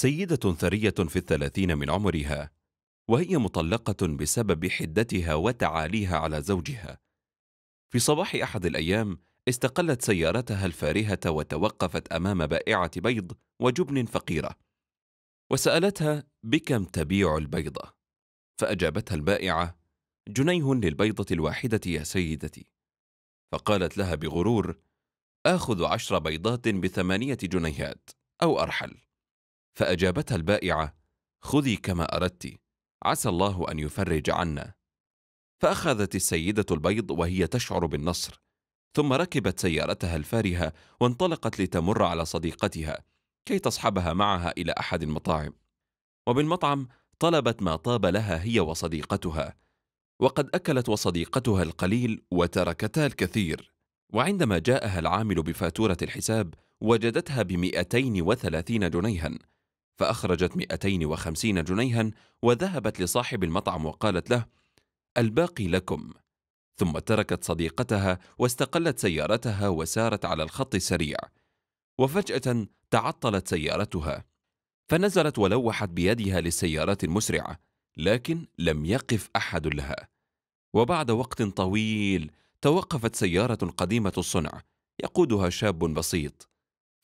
سيدة ثرية في الثلاثين من عمرها وهي مطلقة بسبب حدتها وتعاليها على زوجها في صباح أحد الأيام استقلت سيارتها الفارهة وتوقفت أمام بائعة بيض وجبن فقيرة وسألتها بكم تبيع البيضة فأجابتها البائعة جنيه للبيضة الواحدة يا سيدتي فقالت لها بغرور آخذ عشر بيضات بثمانية جنيهات أو أرحل فأجابتها البائعة خذي كما أردت عسى الله أن يفرج عنا فأخذت السيدة البيض وهي تشعر بالنصر ثم ركبت سيارتها الفارهة وانطلقت لتمر على صديقتها كي تصحبها معها إلى أحد المطاعم وبالمطعم طلبت ما طاب لها هي وصديقتها وقد أكلت وصديقتها القليل وتركتا الكثير وعندما جاءها العامل بفاتورة الحساب وجدتها بمئتين وثلاثين جنيها فأخرجت 250 جنيها وذهبت لصاحب المطعم وقالت له الباقي لكم ثم تركت صديقتها واستقلت سيارتها وسارت على الخط السريع وفجأة تعطلت سيارتها فنزلت ولوحت بيدها للسيارات المسرعة لكن لم يقف أحد لها وبعد وقت طويل توقفت سيارة قديمة الصنع يقودها شاب بسيط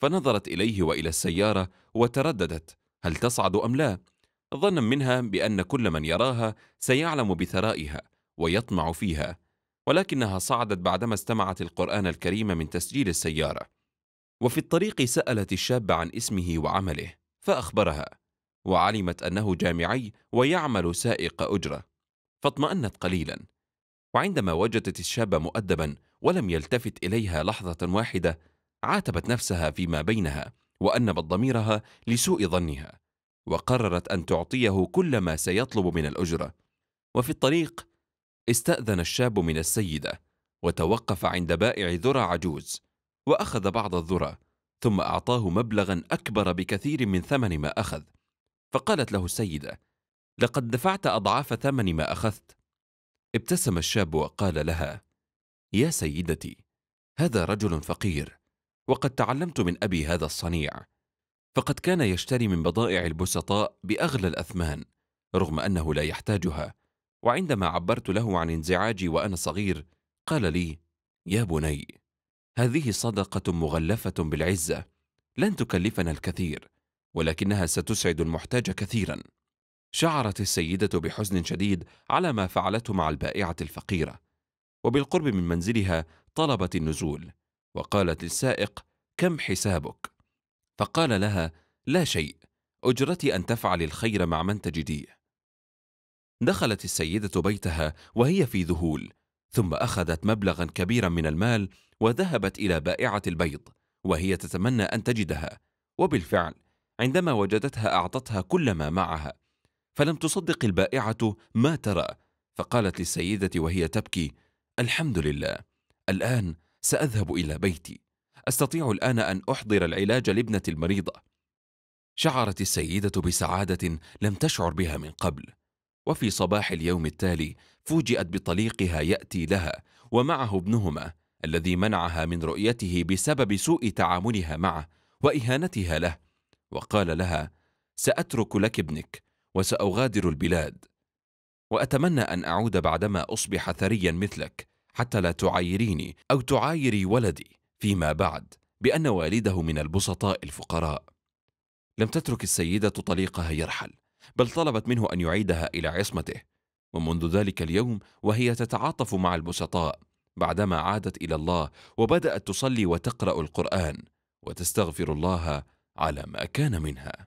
فنظرت إليه وإلى السيارة وترددت هل تصعد أم لا؟ ظنا منها بأن كل من يراها سيعلم بثرائها ويطمع فيها ولكنها صعدت بعدما استمعت القرآن الكريم من تسجيل السيارة وفي الطريق سألت الشاب عن اسمه وعمله فأخبرها وعلمت أنه جامعي ويعمل سائق أجرة فاطمأنت قليلا وعندما وجدت الشاب مؤدبا ولم يلتفت إليها لحظة واحدة عاتبت نفسها فيما بينها وأنبت ضميرها لسوء ظنها وقررت أن تعطيه كل ما سيطلب من الأجرة وفي الطريق استأذن الشاب من السيدة وتوقف عند بائع ذرة عجوز وأخذ بعض الذرة ثم أعطاه مبلغا أكبر بكثير من ثمن ما أخذ فقالت له السيدة لقد دفعت أضعاف ثمن ما أخذت ابتسم الشاب وقال لها يا سيدتي هذا رجل فقير وقد تعلمت من أبي هذا الصنيع فقد كان يشتري من بضائع البسطاء بأغلى الأثمان رغم أنه لا يحتاجها وعندما عبرت له عن انزعاجي وأنا صغير قال لي يا بني هذه صدقة مغلفة بالعزة لن تكلفنا الكثير ولكنها ستسعد المحتاج كثيرا شعرت السيدة بحزن شديد على ما فعلته مع البائعة الفقيرة وبالقرب من منزلها طلبت النزول وقالت للسائق كم حسابك فقال لها لا شيء اجرتي ان تفعل الخير مع من تجديه دخلت السيده بيتها وهي في ذهول ثم اخذت مبلغا كبيرا من المال وذهبت الى بائعه البيض وهي تتمنى ان تجدها وبالفعل عندما وجدتها اعطتها كل ما معها فلم تصدق البائعه ما ترى فقالت للسيده وهي تبكي الحمد لله الان ساذهب الى بيتي استطيع الان ان احضر العلاج لابنه المريضه شعرت السيده بسعاده لم تشعر بها من قبل وفي صباح اليوم التالي فوجئت بطليقها ياتي لها ومعه ابنهما الذي منعها من رؤيته بسبب سوء تعاملها معه واهانتها له وقال لها ساترك لك ابنك وساغادر البلاد واتمنى ان اعود بعدما اصبح ثريا مثلك حتى لا تعايريني أو تعايري ولدي فيما بعد بأن والده من البسطاء الفقراء لم تترك السيدة طليقها يرحل بل طلبت منه أن يعيدها إلى عصمته ومنذ ذلك اليوم وهي تتعاطف مع البسطاء بعدما عادت إلى الله وبدأت تصلي وتقرأ القرآن وتستغفر الله على ما كان منها